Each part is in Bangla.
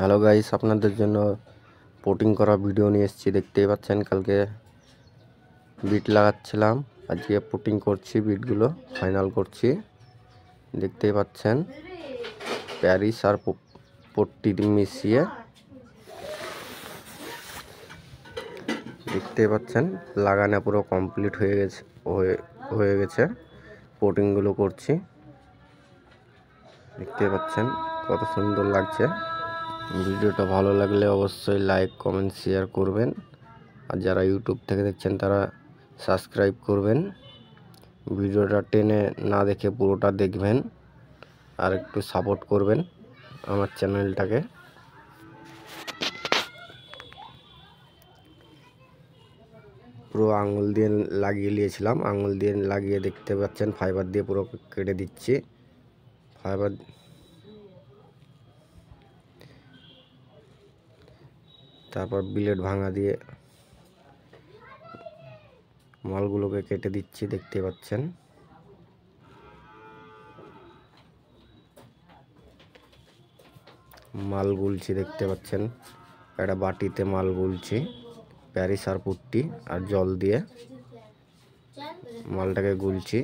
হ্যালো গাইস আপনাদের জন্য পোটিং করা ভিডিও নিয়ে এসেছি দেখতেই পাচ্ছেন কালকে বিট লাগাচ্ছিলাম আজকে পোটিং করছি বিটগুলো ফাইনাল করছি দেখতেই পাচ্ছেন প্যারিস আর পট্টি মিশিয়ে দেখতেই পাচ্ছেন লাগানো পুরো কমপ্লিট হয়ে গেছে হয়ে গেছে পোটিংগুলো করছি দেখতে পাচ্ছেন কত সুন্দর লাগছে ভিডিওটা ভালো লাগলে অবশ্যই লাইক কমেন্ট শেয়ার করবেন আর যারা ইউটিউব থেকে দেখছেন তারা সাবস্ক্রাইব করবেন ভিডিওটা টেনে না দেখে পুরোটা দেখবেন আর একটু সাপোর্ট করবেন আমার চ্যানেলটাকে পুরো আঙুল দিয়ে লাগিয়ে নিয়েছিলাম আঙুল দিয়ে লাগিয়ে দেখতে পাচ্ছেন ফাইবার দিয়ে পুরো কেটে দিচ্ছি ফাইবার তারপর বিলেট ভাঙা দিয়ে মালগুলোকে কেটে দিচ্ছি দেখতে পাচ্ছেন মাল গুলছি দেখতে পাচ্ছেন একটা বাটিতে মাল গুলছি প্যারিস আর পুট্টি আর জল দিয়ে মালটাকে গুলছি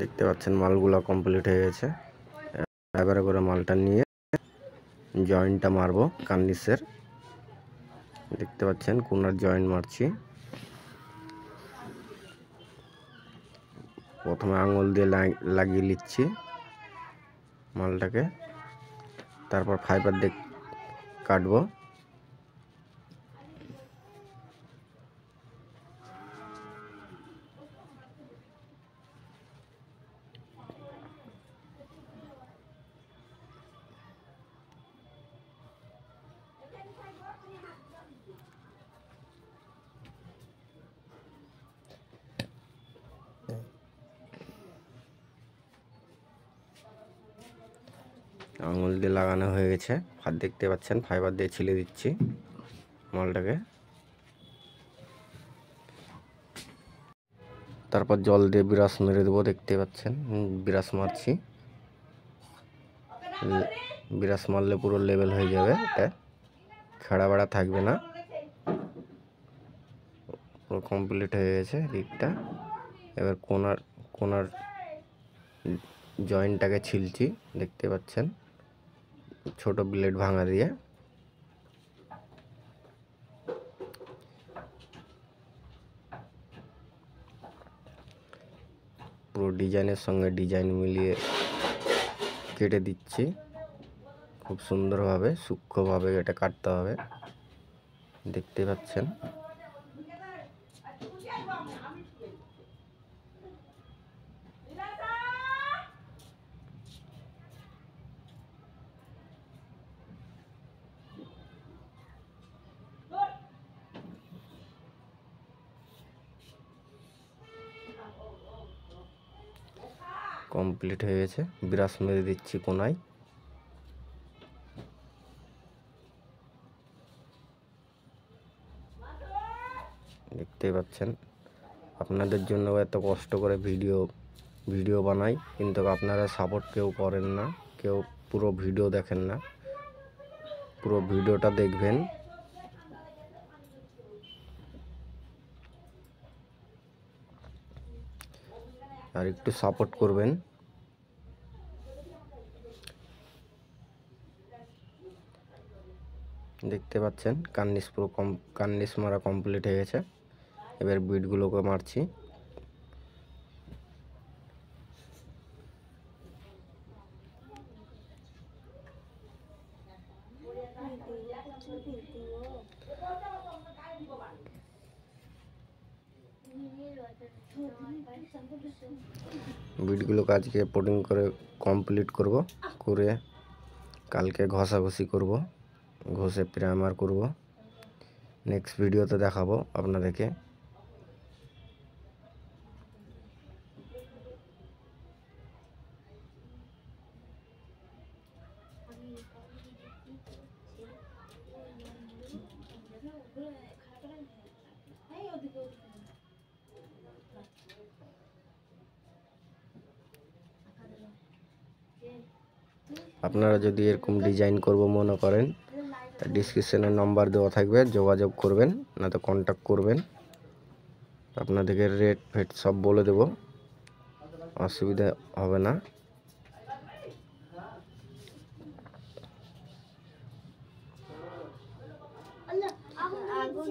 দেখতে পাচ্ছেন মালগুলো কমপ্লিট হয়ে গেছে এবারে করে মালটা নিয়ে জয়েন্টটা মারবো কার্নিসের দেখতে পাচ্ছেন কোনার জয়েন্ট মারছি প্রথমে আঙুল দিয়ে লাগিয়ে নিচ্ছি মালটাকে তারপর ফাইবার দিয়ে কাটবো আঙুল দিয়ে লাগানো হয়ে গেছে ফার দেখতে পাচ্ছেন ফাইবার দিয়ে ছিলে দিচ্ছি মালটাকে তারপর জল দিয়ে বিরাস মেরে দেবো দেখতে পাচ্ছেন বিরাস মারছি বিরাস মারলে পুরো লেভেল হয়ে যাবে এটা খেড়া বেড়া থাকবে না পুরো কমপ্লিট হয়ে গেছে দিকটা এবার কোনার কোনার জয়েন্টটাকে ছিলছি দেখতে পাচ্ছেন ছোট ব্লেড ভাঙা দিয়া পুরো ডিজাইনের সঙ্গে ডিজাইন মিলিয়ে কেটে দিচ্ছে খুব সুন্দর ভাবে সুকখ ভাবে এটা কাটতে হবে দেখতে পাচ্ছেন কমপ্লিট হয়ে গেছে ব্রাশ মেরে দিচ্ছি কোনায় দেখতেই পাচ্ছেন আপনাদের জন্য এত কষ্ট করে ভিডিও ভিডিও বানাই কিন্তু আপনারা সাপোর্ট কেউ করেন না কেউ পুরো ভিডিও দেখেন না পুরো ভিডিওটা দেখবেন আর একটু সাপোর্ট করবেন দেখতে পাচ্ছেন কান্নিস পুরো কম কান্নিস মারা কমপ্লিট হয়ে গেছে এবার বিটগুলোকে মারছি ভিডিও গুলো আজকে রিপোর্টিং করে কমপ্লিট করব করে কালকে ঘাসা গোছী করব গোসে প্রামার করব নেক্সট ভিডিও তো দেখাব আপনাদেরকে আপনারা যদি এরকম ডিজাইন করব মনে করেন তা ডিসক্রিপশানে নম্বর দেওয়া থাকবে যোগাযোগ করবেন না তো কন্ট্যাক্ট করবেন আপনাদেরকে রেট ফেট সব বলে দেব অসুবিধা হবে না আগুন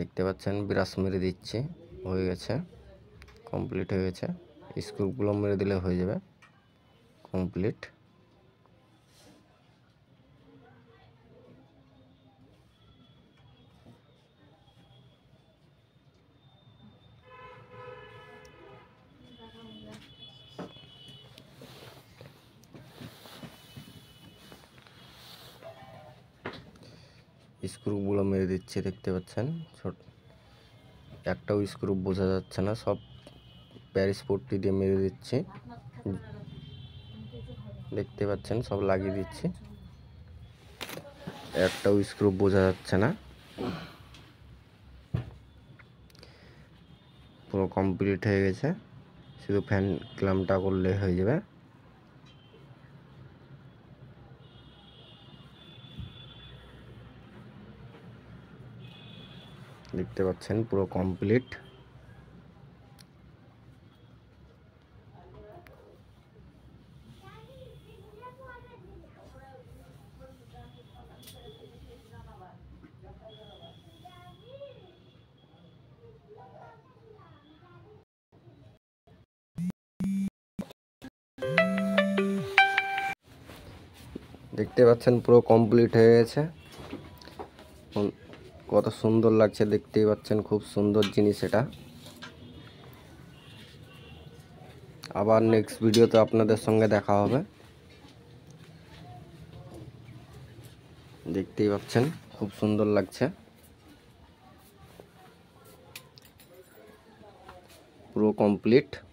দেখতে পাচ্ছেন ব্রাশ মেরে দিচ্ছি হয়ে গেছে কমপ্লিট হয়ে গেছে স্ক্রুপগুলো মেরে দিলে হয়ে যাবে কমপ্লিট স্ক্রুগুলো মেরে দিচ্ছে দেখতে পাচ্ছেন ছোট একটাও স্ক্রু বোঝা যাচ্ছে না সব প্যারিস পট্টি দিয়ে মেরে দিচ্ছি দেখতে পাচ্ছেন সব লাগিয়ে দিচ্ছি একটাও স্ক্রু বোঝা যাচ্ছে না পুরো কমপ্লিট হয়ে গেছে শুধু ফ্যান ক্লামটা করলে হয়ে যাবে দেখতে পাচ্ছেন পুরো কমপ্লিট দেখতে পাচ্ছেন পুরো কমপ্লিট হয়ে গেছে কত সুন্দর লাগছে দেখতেই পাচ্ছেন খুব সুন্দর জিনিস এটা আবার নেক্সট ভিডিওতে আপনাদের সঙ্গে দেখা হবে দেখতেই পাচ্ছেন খুব সুন্দর লাগছে পুরো কমপ্লিট